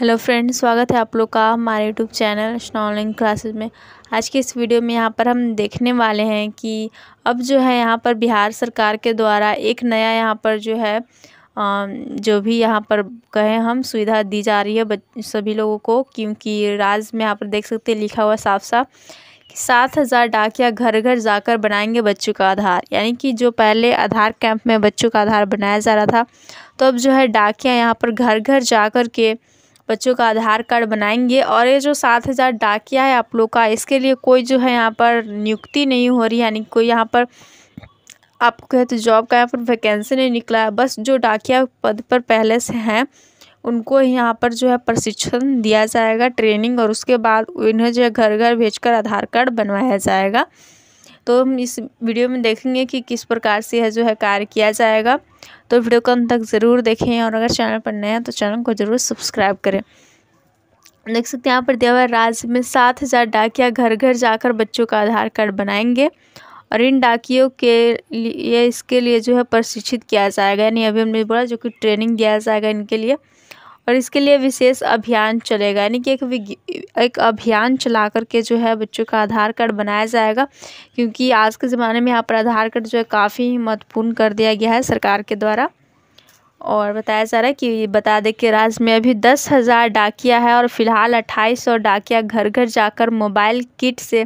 hello friends स्वागत है आप लोग का हमारे यूट्यूब चैनल ऑनलाइन क्लासेस में आज के इस वीडियो में यहाँ पर हम देखने वाले हैं कि अब जो है यहाँ पर बिहार सरकार के द्वारा एक नया यहाँ पर जो है जो भी यहाँ पर कहें हम सुविधा दी जा रही है सभी लोगों को क्योंकि राज में यहाँ पर देख सकते हैं लिखा हुआ साफ साफ सात हज़ार डाकिया घर घर जाकर बनाएंगे बच्चों का आधार यानी कि जो पहले आधार कैंप में बच्चों का आधार बनाया जा रहा था तो अब जो है डाकिया यहाँ पर घर घर जा के बच्चों का आधार कार्ड बनाएंगे और ये जो सात हज़ार डाकिया है आप लोग का इसके लिए कोई जो है यहाँ पर नियुक्ति नहीं हो रही यानी कोई यहाँ पर आपको कहे तो जॉब का यहाँ पर वैकेंसी नहीं निकला है बस जो डाकिया पद पर पहले से हैं उनको यहाँ पर जो है प्रशिक्षण दिया जाएगा ट्रेनिंग और उसके बाद इन्हें जो है घर घर भेज आधार कार्ड बनवाया जाएगा तो हम इस वीडियो में देखेंगे कि किस प्रकार से यह जो है कार्य किया जाएगा तो वीडियो को अंत तक ज़रूर देखें और अगर चैनल पर नए हैं तो चैनल को ज़रूर सब्सक्राइब करें देख सकते हैं यहाँ पर दिया हुआ राज्य में सात हज़ार डाकिया घर घर जाकर बच्चों का आधार कार्ड बनाएंगे और इन डाकियों के लिए इसके लिए जो है प्रशिक्षित किया जाएगा यानी अभी हमने बोला जो कि ट्रेनिंग दिया जाएगा इनके लिए और इसके लिए विशेष अभियान चलेगा यानी कि एक एक अभियान चला करके जो है बच्चों का आधार कार्ड बनाया जाएगा क्योंकि आज के ज़माने में यहाँ पर आधार कार्ड जो है काफ़ी महत्वपूर्ण कर दिया गया है सरकार के द्वारा और बताया जा रहा है कि बता दें कि राज्य में अभी दस हज़ार डाकिया है और फिलहाल अट्ठाईस सौ डाकिया घर घर जाकर मोबाइल किट से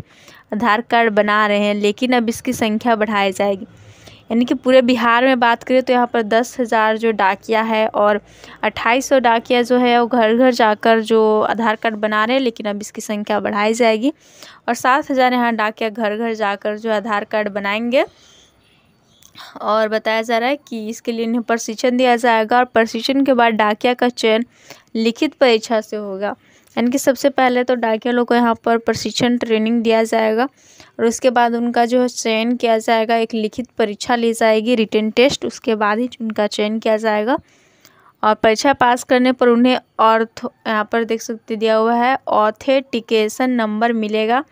आधार कार्ड बना रहे हैं लेकिन अब इसकी संख्या बढ़ाई जाएगी यानी कि पूरे बिहार में बात करें तो यहाँ पर दस हज़ार जो डाकिया है और अट्ठाईस सौ डाकिया जो है वो घर घर जाकर जो आधार कार्ड बना रहे हैं लेकिन अब इसकी संख्या बढ़ाई जाएगी और सात हज़ार यहाँ डाकिया घर घर जाकर जो आधार कार्ड बनाएंगे और बताया जा रहा है कि इसके लिए इन्हें प्रशिक्षण दिया जाएगा और प्रशिक्षण के बाद डाकिया का चयन लिखित परीक्षा से होगा यानी कि सबसे पहले तो डाकिया लोग को यहाँ पर प्रशिक्षण ट्रेनिंग दिया जाएगा और उसके बाद उनका जो है चयन किया जाएगा एक लिखित परीक्षा ली जाएगी रिटर्न टेस्ट उसके बाद ही उनका चयन किया जाएगा और परीक्षा पास करने पर उन्हें ऑर्थ यहाँ पर देख सकते दिया हुआ है ऑथेटिकेशन नंबर मिलेगा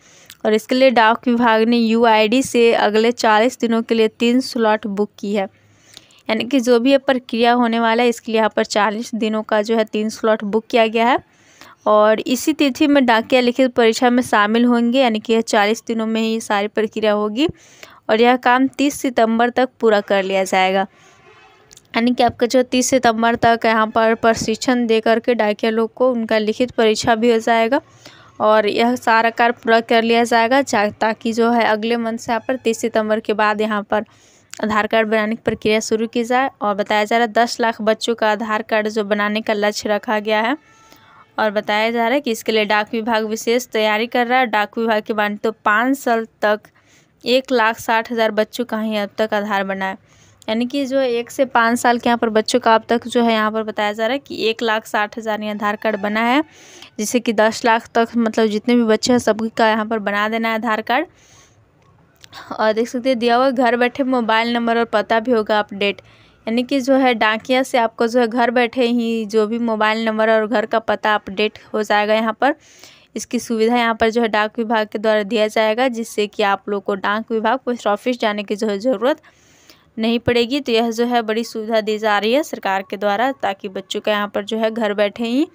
और इसके लिए डाक विभाग ने यू से अगले चालीस दिनों के लिए तीन स्लॉट बुक की है यानी कि जो भी ये प्रक्रिया होने वाला है इसके लिए यहाँ पर चालीस दिनों का जो है तीन स्लॉट बुक किया गया है और इसी तिथि में डाकिया लिखित परीक्षा में शामिल होंगे यानी कि यह चालीस दिनों में ही सारी प्रक्रिया होगी और यह काम तीस सितंबर तक पूरा कर लिया जाएगा यानी कि आपका जो तीस सितंबर तक यहाँ पर प्रशिक्षण दे करके डाकिया लोग को उनका लिखित परीक्षा भी हो जाएगा और यह सारा कार्य पूरा कर लिया जाएगा ताकि जो है अगले मंथ से यहाँ पर तीस सितंबर के बाद यहाँ पर आधार कार्ड बनाने की प्रक्रिया शुरू की जाए और बताया जा रहा है दस लाख बच्चों का आधार कार्ड जो बनाने का लक्ष्य रखा गया है और बताया जा रहा है कि इसके लिए डाक विभाग विशेष तैयारी कर रहा है डाक विभाग के बाद तो पाँच साल तक एक लाख साठ हज़ार बच्चों का ही अब तक आधार बना है यानी कि जो एक से पाँच साल के यहाँ पर बच्चों का अब तक जो है यहाँ पर बताया जा रहा है कि एक लाख साठ हज़ार आधार कार्ड बना है जिससे कि दस लाख तक मतलब जितने भी बच्चे हैं सभी का यहाँ पर बना देना है आधार कार्ड और देख सकते हैं दिया हुआ घर बैठे मोबाइल नंबर और पता भी होगा अपडेट यानी कि जो है डाकिया से आपको जो है घर बैठे ही जो भी मोबाइल नंबर और घर का पता अपडेट हो जाएगा यहाँ पर इसकी सुविधा यहाँ पर जो है डाक विभाग के द्वारा दिया जाएगा जिससे कि आप लोग को डाक विभाग पोस्ट ऑफिस जाने की जो है ज़रूरत नहीं पड़ेगी तो यह जो है बड़ी सुविधा दी जा रही है सरकार के द्वारा ताकि बच्चों का यहाँ पर जो है घर बैठे ही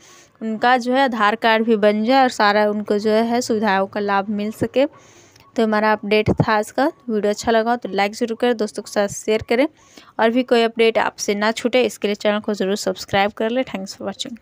उनका जो है आधार कार्ड भी बन जाए और सारा उनको जो है सुविधाओं का लाभ मिल सके तो हमारा अपडेट था आज का वीडियो अच्छा लगा हो तो लाइक ज़रूर करें दोस्तों के साथ शेयर करें और भी कोई अपडेट आपसे ना छूटे इसके लिए चैनल को ज़रूर सब्सक्राइब कर लें थैंक्स फॉर वॉचिंग